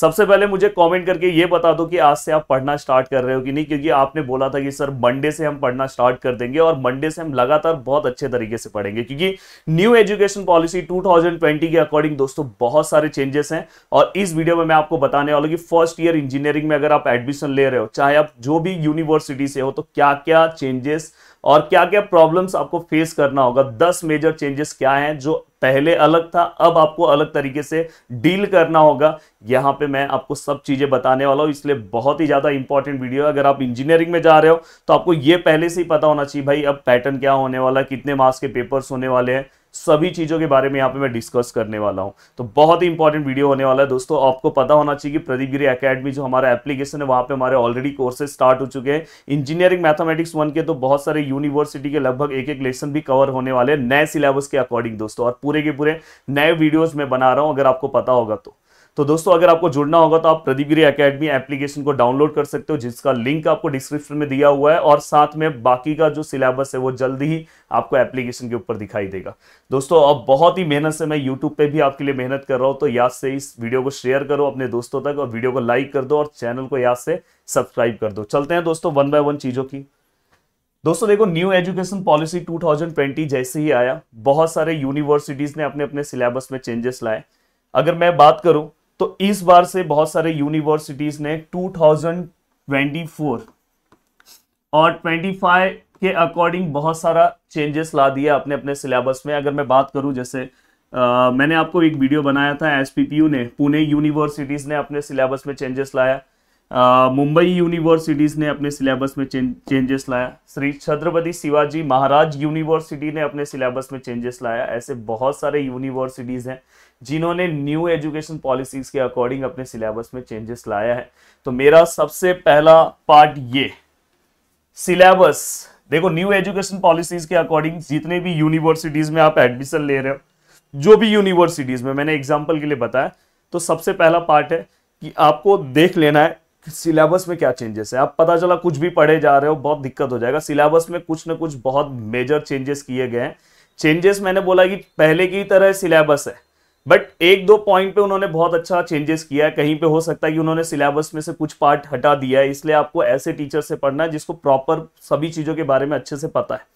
सबसे पहले मुझे कमेंट करके ये बता दो कि आज से आप पढ़ना स्टार्ट कर रहे हो कि नहीं क्योंकि आपने बोला था कि सर मंडे से हम पढ़ना स्टार्ट कर देंगे और मंडे से हम लगातार बहुत अच्छे तरीके से पढ़ेंगे क्योंकि न्यू एजुकेशन पॉलिसी 2020 के अकॉर्डिंग दोस्तों बहुत सारे चेंजेस हैं और इस वीडियो में मैं आपको बताने वाला कि फर्स्ट ईयर इंजीनियरिंग में अगर आप एडमिशन ले रहे हो चाहे आप जो भी यूनिवर्सिटी से हो तो क्या क्या चेंजेस और क्या क्या प्रॉब्लम्स आपको फेस करना होगा दस मेजर चेंजेस क्या हैं जो पहले अलग था अब आपको अलग तरीके से डील करना होगा यहां पे मैं आपको सब चीज़ें बताने वाला हूँ इसलिए बहुत ही ज़्यादा इंपॉर्टेंट वीडियो है अगर आप इंजीनियरिंग में जा रहे हो तो आपको यह पहले से ही पता होना चाहिए भाई अब पैटर्न क्या होने वाला है कितने मार्क्स के पेपर्स होने वाले हैं सभी चीज़ों के बारे में यहाँ पे मैं डिस्कस करने वाला हूँ तो बहुत ही इंपॉर्टेंट वीडियो होने वाला है दोस्तों आपको पता होना चाहिए कि प्रदीप गिरी अकेडमी जो हमारा एप्लीकेशन है वहाँ पे हमारे ऑलरेडी कोर्सेज स्टार्ट हो चुके हैं इंजीनियरिंग मैथमेटिक्स वन के तो बहुत सारे यूनिवर्सिटी के लगभग एक एक लेसन भी कवर होने वाले हैं नए सिलेबस के अकॉर्डिंग दोस्तों और पूरे के पूरे नए वीडियोज में बना रहा हूँ अगर आपको पता होगा तो तो दोस्तों अगर आपको जुड़ना होगा तो आप प्रदीप गिरी अकेडमी एप्लीकेशन को डाउनलोड कर सकते हो जिसका लिंक आपको डिस्क्रिप्शन में दिया हुआ है और साथ में बाकी का जो सिलेबस है वो जल्द ही आपको एप्लीकेशन के ऊपर दिखाई देगा दोस्तों अब बहुत ही मेहनत से मैं यूट्यूब पे भी आपके लिए मेहनत कर रहा हूँ तो याद से इस वीडियो को शेयर करो अपने दोस्तों तक और वीडियो को लाइक कर दो और चैनल को याद से सब्सक्राइब कर दो चलते हैं दोस्तों वन बाय वन चीजों की दोस्तों देखो न्यू एजुकेशन पॉलिसी 2020 जैसे ही आया बहुत सारे यूनिवर्सिटीज ने अपने अपने सिलेबस में चेंजेस लाए अगर मैं बात करूं तो इस बार से बहुत सारे यूनिवर्सिटीज ने 2024 और 25 के अकॉर्डिंग बहुत सारा चेंजेस ला दिया अपने अपने सिलेबस में अगर मैं बात करूं जैसे Uh, मैंने आपको एक वीडियो बनाया था एस ने पुणे यूनिवर्सिटीज़ ने अपने सिलेबस में चेंजेस लाया मुंबई यूनिवर्सिटीज़ ने अपने सिलेबस में चेंजेस लाया श्री छत्रपति शिवाजी महाराज यूनिवर्सिटी ने अपने सिलेबस में चेंजेस लाया ऐसे बहुत सारे यूनिवर्सिटीज़ हैं जिन्होंने न्यू एजुकेशन पॉलिसीज़ के अकॉर्डिंग अपने सिलेबस में चेंजेस लाया है तो मेरा सबसे पहला पार्ट ये सिलेबस देखो न्यू एजुकेशन पॉलिसीज़ के अकॉर्डिंग जितने भी यूनिवर्सिटीज़ में आप एडमिशन ले रहे हो जो भी यूनिवर्सिटीज़ में मैंने एग्जाम्पल के लिए बताया तो सबसे पहला पार्ट है कि आपको देख लेना है सिलेबस में क्या चेंजेस है आप पता चला कुछ भी पढ़े जा रहे हो बहुत दिक्कत हो जाएगा सिलेबस में कुछ ना कुछ बहुत मेजर चेंजेस किए गए हैं चेंजेस मैंने बोला कि पहले की तरह सिलेबस है बट एक दो पॉइंट पे उन्होंने बहुत अच्छा चेंजेस किया है कहीं पे हो सकता है कि उन्होंने सिलेबस में से कुछ पार्ट हटा दिया है इसलिए आपको ऐसे टीचर से पढ़ना है जिसको प्रॉपर सभी चीज़ों के बारे में अच्छे से पता है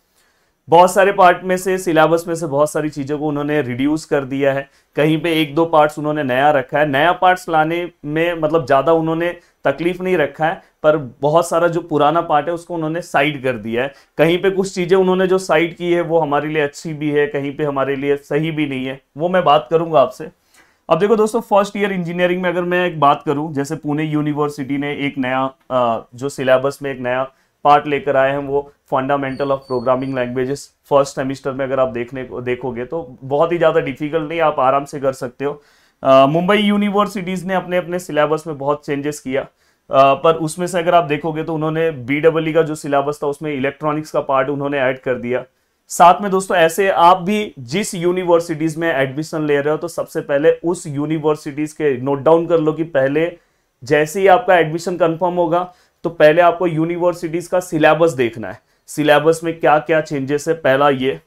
बहुत सारे पार्ट में से सिलेबस में से बहुत सारी चीज़ों को उन्होंने रिड्यूस कर दिया है कहीं पे एक दो पार्ट्स उन्होंने नया रखा है नया पार्ट्स लाने में मतलब ज़्यादा उन्होंने तकलीफ नहीं रखा है पर बहुत सारा जो पुराना पार्ट है उसको उन्होंने साइड कर दिया है कहीं पे कुछ चीज़ें उन्होंने जो साइड की है वो हमारे लिए अच्छी भी है कहीं पे हमारे लिए सही भी नहीं है वो मैं बात करूंगा आपसे अब देखो दोस्तों फर्स्ट ईयर इंजीनियरिंग में अगर मैं एक बात करूं जैसे पुणे यूनिवर्सिटी ने एक नया जो सिलेबस में एक नया पार्ट लेकर आए हैं वो fundamental of programming languages first semester में अगर आप देखने को देखोगे तो बहुत ही ज़्यादा डिफिकल्ट नहीं आप आराम से कर सकते हो मुंबई यूनिवर्सिटीज़ ने अपने अपने सिलेबस में बहुत चेंजेस किया आ, पर उसमें से अगर आप देखोगे तो उन्होंने बी डबल e e का जो सिलेबस था उसमें इलेक्ट्रॉनिक्स का पार्ट उन्होंने ऐड कर दिया साथ में दोस्तों ऐसे आप भी जिस यूनिवर्सिटीज़ में एडमिशन ले रहे हो तो सबसे पहले उस यूनिवर्सिटीज़ के नोट डाउन कर लो कि पहले जैसे ही आपका एडमिशन कंफर्म होगा तो पहले आपको यूनिवर्सिटीज़ का सिलेबस देखना है सिलेबस में क्या क्या चेंजेस है पहला ये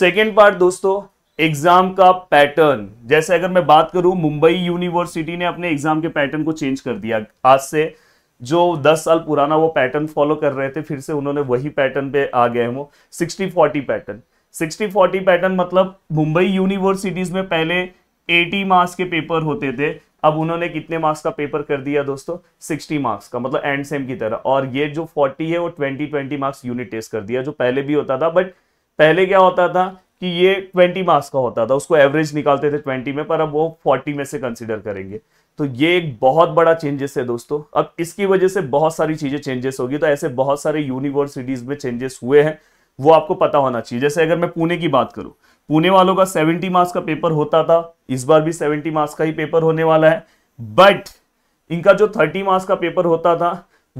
सेकेंड पार्ट दोस्तों एग्जाम का पैटर्न जैसे अगर मैं बात करूं मुंबई यूनिवर्सिटी ने अपने एग्जाम के पैटर्न को चेंज कर दिया आज से जो 10 साल पुराना वो पैटर्न फॉलो कर रहे थे फिर से उन्होंने वही पैटर्न पे आ गए हैं वो 60 40 पैटर्न 60 40 पैटर्न मतलब मुंबई यूनिवर्सिटीज में पहले 80 मार्क्स के पेपर होते थे अब उन्होंने कितने मार्क्स का पेपर कर दिया दोस्तों 60 मार्क्स का मतलब एंड सेम की तरह और ये जो 40 है वो 20 20 मार्क्स यूनिट टेस्ट कर दिया जो पहले भी होता था बट पहले क्या होता था कि ये 20 मार्क्स का होता था उसको एवरेज निकालते थे 20 में पर अब वो 40 में से कंसिडर करेंगे तो ये एक बहुत बड़ा चेंजेस है दोस्तों अब इसकी वजह से बहुत सारी चीज़ें चेंजेस होगी तो ऐसे बहुत सारे यूनिवर्सिटीज़ में चेंजेस हुए हैं वो आपको पता होना चाहिए जैसे अगर मैं पुणे की बात करूं पुणे वालों का 70 मार्क्स का पेपर होता था इस बार भी 70 मार्क्स का ही पेपर होने वाला है बट इनका जो 30 मार्क्स का पेपर होता था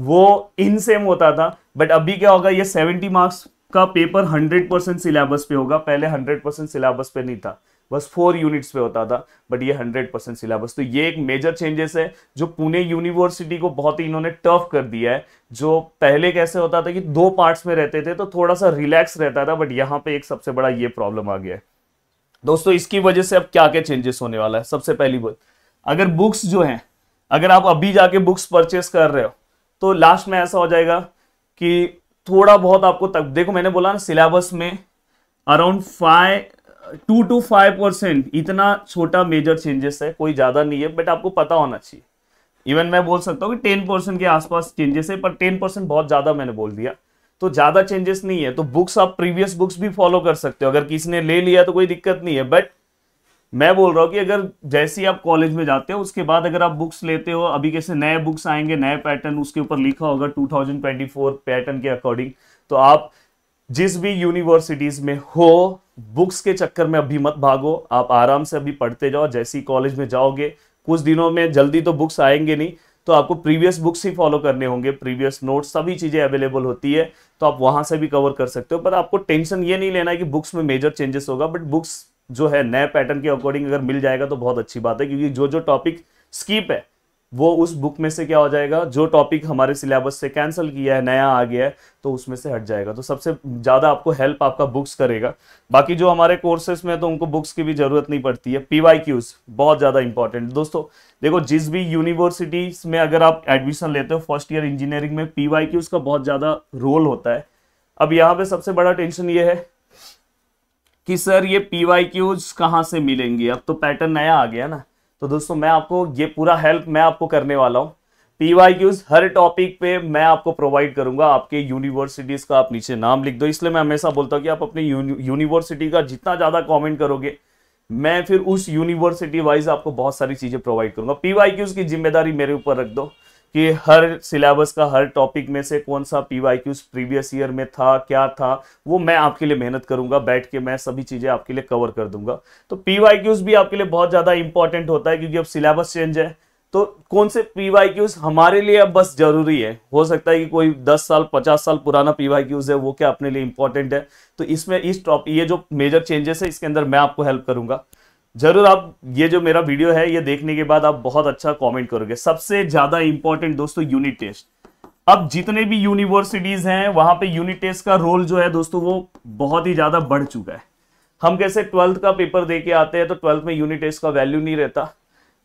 वो इन सेम होता था बट अभी क्या होगा ये 70 मार्क्स का पेपर 100 परसेंट सिलेबस पे होगा पहले 100 परसेंट सिलेबस पे नहीं था बस फोर यूनिट्स पे होता था बट ये 100 परसेंट सिलेबस तो ये एक मेजर चेंजेस है जो पुणे यूनिवर्सिटी को बहुत ही इन्होंने टफ कर दिया है जो पहले कैसे होता था कि दो पार्ट्स में रहते थे तो थोड़ा सा रिलैक्स रहता था बट यहाँ पे एक सबसे बड़ा ये प्रॉब्लम आ गया है दोस्तों इसकी वजह से अब क्या क्या चेंजेस होने वाला है सबसे पहली बात अगर बुक्स जो है अगर आप अभी जाके बुक्स परचेस कर रहे हो तो लास्ट में ऐसा हो जाएगा कि थोड़ा बहुत आपको तक देखो मैंने बोला ना सिलेबस में around five two two five percent इतना छोटा मेजर चेंजेस है कोई ज़्यादा नहीं है बट आपको पता होना चाहिए इवन मैं बोल सकता हूँ कि टेन परसेंट के आसपास चेंजेस है पर टेन परसेंट बहुत ज़्यादा मैंने बोल दिया तो ज़्यादा चेंजेस नहीं है तो बुक्स आप प्रीवियस बुक्स भी फॉलो कर सकते हो अगर किसी ने ले लिया तो कोई दिक्कत नहीं है बट मैं बोल रहा हूँ कि अगर जैसे ही आप कॉलेज में जाते हो उसके बाद अगर आप बुक्स लेते हो अभी कैसे नए बुक्स आएंगे नए पैटर्न उसके ऊपर लिखा होगा 2024 पैटर्न के अकॉर्डिंग तो आप जिस भी यूनिवर्सिटीज में हो बुक्स के चक्कर में अभी मत भागो आप आराम से अभी पढ़ते जाओ जैसे ही कॉलेज में जाओगे कुछ दिनों में जल्दी तो बुक्स आएंगे नहीं तो आपको प्रीवियस बुक्स ही फॉलो करने होंगे प्रीवियस नोट्स सभी चीज़ें अवेलेबल होती है तो आप वहां से भी कवर कर सकते हो पर आपको टेंशन ये नहीं लेना है कि बुक्स में मेजर चेंजेस होगा बट बुक्स जो है नए पैटर्न के अकॉर्डिंग अगर मिल जाएगा तो बहुत अच्छी बात है क्योंकि जो जो टॉपिक स्कीप है वो उस बुक में से क्या हो जाएगा जो टॉपिक हमारे सिलेबस से कैंसिल किया है नया आ गया है तो उसमें से हट जाएगा तो सबसे ज़्यादा आपको हेल्प आपका बुक्स करेगा बाकी जो हमारे कोर्सेज में तो उनको बुक्स की भी ज़रूरत नहीं पड़ती है पी क्यूज बहुत ज़्यादा इंपॉर्टेंट दोस्तों देखो जिस भी यूनिवर्सिटीज में अगर आप एडमिशन लेते हो फर्स्ट ईयर इंजीनियरिंग में पी क्यूज का बहुत ज़्यादा रोल होता है अब यहाँ पे सबसे बड़ा टेंशन ये है कि सर ये पी वाई क्यूज कहाँ से मिलेंगी अब तो पैटर्न नया आ गया ना तो दोस्तों मैं आपको ये पूरा हेल्प मैं आपको करने वाला हूँ पी वाई क्यूज हर टॉपिक पे मैं आपको प्रोवाइड करूंगा आपके यूनिवर्सिटीज का आप नीचे नाम लिख दो इसलिए मैं हमेशा बोलता हूँ कि आप अपने यूनिवर्सिटी का जितना ज़्यादा कॉमेंट करोगे मैं फिर उस यूनिवर्सिटी वाइज आपको बहुत सारी चीज़ें प्रोवाइड करूंगा पी वाई क्यूज की जिम्मेदारी मेरे ऊपर रख दो कि हर सिलेबस का हर टॉपिक में से कौन सा क्यूज प्रीवियस ईयर में था क्या था वो मैं आपके लिए मेहनत करूंगा बैठ के मैं सभी चीज़ें आपके लिए कवर कर दूंगा तो क्यूज भी आपके लिए बहुत ज़्यादा इंपॉर्टेंट होता है क्योंकि अब सिलेबस चेंज है तो कौन से क्यूज हमारे लिए अब बस जरूरी है हो सकता है कि कोई 10 साल 50 साल पुराना क्यूज है वो क्या अपने लिए इंपॉर्टेंट है तो इसमें इस टॉप ये जो मेजर चेंजेस है इसके अंदर मैं आपको हेल्प करूंगा जरूर आप ये जो मेरा वीडियो है ये देखने के बाद आप बहुत अच्छा कमेंट करोगे सबसे ज्यादा इंपॉर्टेंट दोस्तों यूनिट टेस्ट अब जितने भी यूनिवर्सिटीज हैं वहां पे यूनिट टेस्ट का रोल जो है दोस्तों वो बहुत ही ज्यादा बढ़ चुका है हम कैसे ट्वेल्थ का पेपर दे के आते हैं तो ट्वेल्थ में यूनिट टेस्ट का वैल्यू नहीं रहता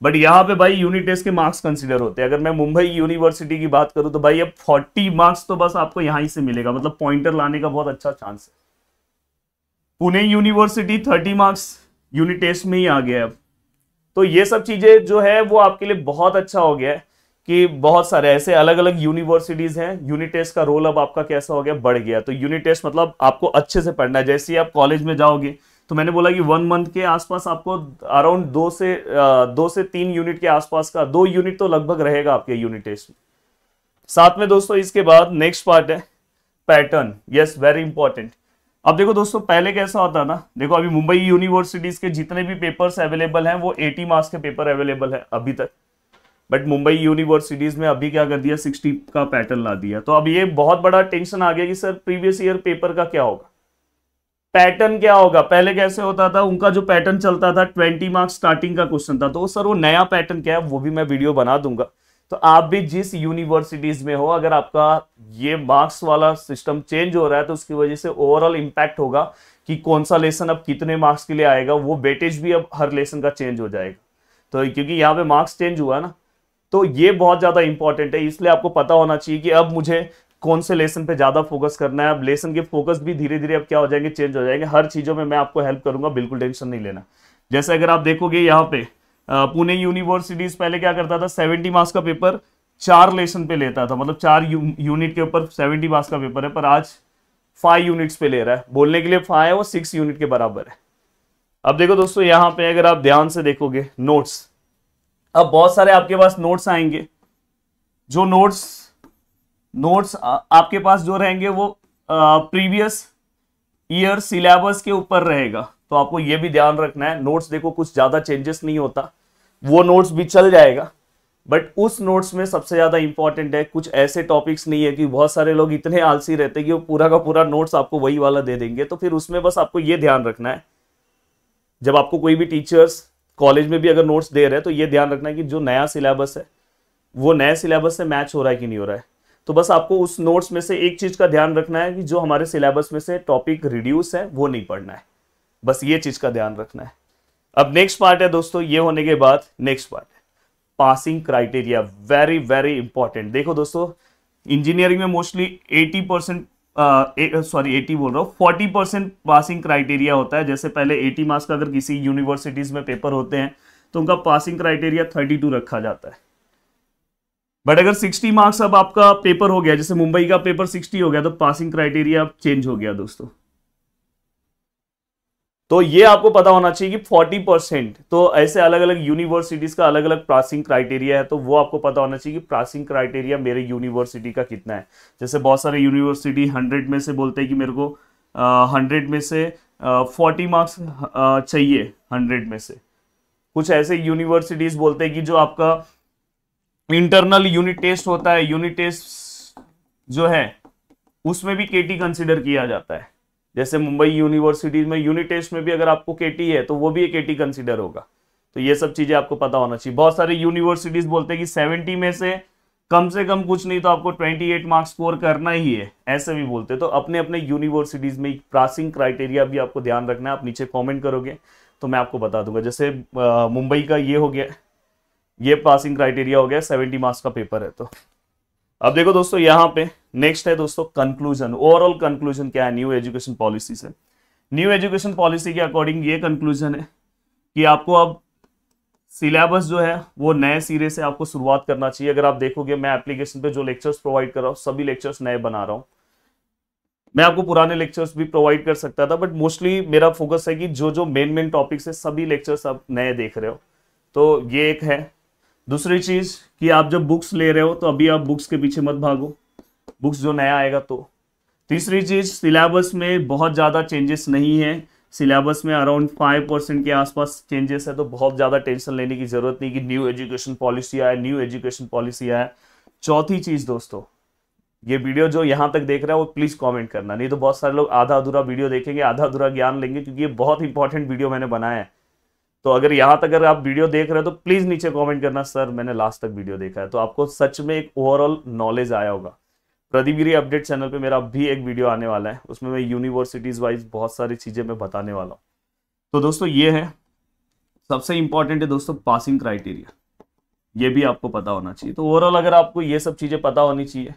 बट यहाँ पे भाई यूनिट टेस्ट के मार्क्स कंसिडर होते हैं अगर मैं मुंबई यूनिवर्सिटी की बात करूँ तो भाई अब फोर्टी मार्क्स तो बस आपको यहाँ ही से मिलेगा मतलब पॉइंटर लाने का बहुत अच्छा चांस है Pune university thirty marks unit test में ही आ गया अब तो ये सब चीज़ें जो है वो आपके लिए बहुत अच्छा हो गया है कि बहुत सारे ऐसे अलग अलग यूनिवर्सिटीज़ हैं यूनिट टेस्ट का रोल अब आपका कैसा हो गया बढ़ गया तो यूनिट टेस्ट मतलब आपको अच्छे से पढ़ना है जैसे ही आप कॉलेज में जाओगे तो मैंने बोला कि वन मंथ के आसपास आपको अराउंड दो से दो से तीन यूनिट के आसपास का दो यूनिट तो लगभग रहेगा आपके यूनिट टेस्ट में साथ में दोस्तों इसके बाद नेक्स्ट पार्ट है पैटर्न यस वेरी इंपॉर्टेंट अब देखो दोस्तों पहले कैसा होता ना देखो अभी मुंबई यूनिवर्सिटीज के जितने भी पेपर्स अवेलेबल हैं वो 80 मार्क्स के पेपर अवेलेबल है अभी तक बट मुंबई यूनिवर्सिटीज में अभी क्या कर दिया 60 का पैटर्न ला दिया तो अब ये बहुत बड़ा टेंशन आ गया कि सर प्रीवियस ईयर पेपर का क्या होगा पैटर्न क्या होगा पहले कैसे होता था उनका जो पैटर्न चलता था ट्वेंटी मार्क्स स्टार्टिंग का क्वेश्चन था तो सर वो नया पैटर्न क्या है वो भी मैं वीडियो बना दूंगा तो आप भी जिस यूनिवर्सिटीज में हो अगर आपका ये मार्क्स वाला सिस्टम चेंज हो रहा है तो उसकी वजह से ओवरऑल इम्पैक्ट होगा कि कौन सा लेसन अब कितने मार्क्स के लिए आएगा वो बेटेज भी अब हर लेसन का चेंज हो जाएगा तो क्योंकि यहाँ पे मार्क्स चेंज हुआ ना तो ये बहुत ज़्यादा इंपॉर्टेंट है इसलिए आपको पता होना चाहिए कि अब मुझे कौन से लेसन पे ज़्यादा फोकस करना है अब लेसन के फोकस भी धीरे धीरे अब क्या हो जाएंगे चेंज हो जाएंगे हर चीज़ों में मैं आपको हेल्प करूंगा बिल्कुल टेंशन नहीं लेना जैसे अगर आप देखोगे यहाँ पे पुणे यूनिवर्सिटीज पहले क्या करता था सेवेंटी मार्क्स का पेपर चार लेसन पे लेता था मतलब चार यू, यूनिट के ऊपर सेवेंटी मार्क्स का पेपर है पर आज फाइव यूनिट्स पे ले रहा है बोलने के लिए फाइव है वो सिक्स यूनिट के बराबर है अब देखो दोस्तों यहाँ पे अगर आप ध्यान से देखोगे नोट्स अब बहुत सारे आपके पास नोट्स आएंगे जो नोट्स नोट्स आपके पास जो रहेंगे वो प्रीवियस ईयर सिलेबस के ऊपर रहेगा तो आपको ये भी ध्यान रखना है नोट्स देखो कुछ ज़्यादा चेंजेस नहीं होता वो नोट्स भी चल जाएगा बट उस नोट्स में सबसे ज़्यादा इंपॉर्टेंट है कुछ ऐसे टॉपिक्स नहीं है कि बहुत सारे लोग इतने आलसी रहते हैं कि वो पूरा का पूरा नोट्स आपको वही वाला दे देंगे तो फिर उसमें बस आपको ये ध्यान रखना है जब आपको कोई भी टीचर्स कॉलेज में भी अगर नोट्स दे रहे हैं तो ये ध्यान रखना है कि जो नया सिलेबस है वो नया सिलेबस से मैच हो रहा है कि नहीं हो रहा है तो बस आपको उस नोट्स में से एक चीज़ का ध्यान रखना है कि जो हमारे सिलेबस में से टॉपिक रिड्यूस है वो नहीं पढ़ना है बस ये चीज का ध्यान रखना है अब नेक्स्ट पार्ट है दोस्तों ये होने के बाद नेक्स्ट पार्ट है passing criteria very very important देखो दोस्तों इंजीनियरिंग में मोस्टली 80 परसेंट सॉरी 80 बोल रहा हूँ 40 परसेंट पासिंग क्राइटेरिया होता है जैसे पहले 80 मार्क्स का अगर किसी यूनिवर्सिटीज में पेपर होते हैं तो उनका पासिंग क्राइटेरिया 32 रखा जाता है बट अगर 60 मार्क्स अब आपका पेपर हो गया जैसे मुंबई का पेपर 60 हो गया तो पासिंग क्राइटेरिया चेंज हो गया दोस्तों तो ये आपको पता होना चाहिए कि 40 परसेंट तो ऐसे अलग अलग यूनिवर्सिटीज़ का अलग अलग प्रासिंग क्राइटेरिया है तो वो आपको पता होना चाहिए कि प्रासिंग क्राइटेरिया मेरे यूनिवर्सिटी का कितना है जैसे बहुत सारे यूनिवर्सिटी हंड्रेड में से बोलते हैं कि मेरे को हंड्रेड में से फोर्टी मार्क्स चाहिए हंड्रेड में से कुछ ऐसे यूनिवर्सिटीज़ बोलते हैं कि जो आपका इंटरनल यूनिट टेस्ट होता है यूनिट टेस्ट जो है उसमें भी के कंसिडर किया जाता है जैसे मुंबई यूनिवर्सिटीज में यूनिट टेस्ट में भी अगर आपको के है तो वो भी एक के कंसिडर होगा तो ये सब चीज़ें आपको पता होना चाहिए बहुत सारे यूनिवर्सिटीज़ बोलते हैं कि सेवेंटी में से कम से कम कुछ नहीं तो आपको ट्वेंटी एट मार्क्स स्कोर करना ही है ऐसे भी बोलते तो अपने अपने यूनिवर्सिटीज़ में पासिंग क्राइटेरिया भी आपको ध्यान रखना है आप नीचे कॉमेंट करोगे तो मैं आपको बता दूंगा जैसे मुंबई का ये हो गया ये पासिंग क्राइटेरिया हो गया सेवेंटी मार्क्स का पेपर है तो अब देखो दोस्तों यहां पे नेक्स्ट है दोस्तों कंक्लूजन ओवरऑल कंक्लूजन क्या है न्यू एजुकेशन पॉलिसी से न्यू एजुकेशन पॉलिसी के अकॉर्डिंग ये कंक्लूजन है कि आपको अब सिलेबस जो है वो नए सिरे से आपको शुरुआत करना चाहिए अगर आप देखोगे मैं एप्लीकेशन पे जो लेक्चर्स प्रोवाइड कर रहा हूँ सभी लेक्चर्स नए बना रहा हूँ मैं आपको पुराने लेक्चर्स भी प्रोवाइड कर सकता था बट मोस्टली मेरा फोकस है कि जो जो मेन मेन टॉपिक्स है सभी लेक्चर्स आप नए देख रहे हो तो ये एक है दूसरी चीज कि आप जब बुक्स ले रहे हो तो अभी आप बुक्स के पीछे मत भागो बुक्स जो नया आएगा तो तीसरी चीज सिलेबस में बहुत ज़्यादा चेंजेस नहीं है सिलेबस में अराउंड फाइव परसेंट के आसपास चेंजेस है तो बहुत ज़्यादा टेंशन लेने की ज़रूरत नहीं कि न्यू एजुकेशन पॉलिसी आए न्यू एजुकेशन पॉलिसी आए चौथी चीज़ दोस्तों ये वीडियो जो यहाँ तक देख रहा है वो प्लीज़ कमेंट करना नहीं तो बहुत सारे लोग आधा अधूरा वीडियो देखेंगे आधा अधूरा ज्ञान लेंगे क्योंकि ये बहुत इंपॉर्टेंट वीडियो मैंने बनाया है तो अगर यहां तक अगर आप वीडियो देख रहे हो तो प्लीज़ नीचे कमेंट करना सर मैंने लास्ट तक वीडियो देखा है तो आपको सच में एक ओवरऑल नॉलेज आया होगा प्रदीप गिरी अपडेट चैनल पे मेरा भी एक वीडियो आने वाला है उसमें मैं यूनिवर्सिटीज़ वाइज बहुत सारी चीज़ें मैं बताने वाला हूँ तो दोस्तों ये है सबसे इंपॉर्टेंट है दोस्तों पासिंग क्राइटेरिया ये भी आपको पता होना चाहिए तो ओवरऑल अगर आपको ये सब चीज़ें पता होनी चाहिए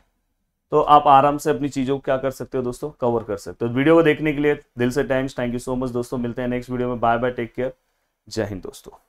तो आप आराम से अपनी चीज़ों को क्या कर सकते हो दोस्तों कवर कर सकते हो वीडियो को देखने के लिए दिल से thanks thank you so much दोस्तों मिलते हैं नेक्स्ट वीडियो में बाय बाय टेक केयर जय हिंद दोस्तों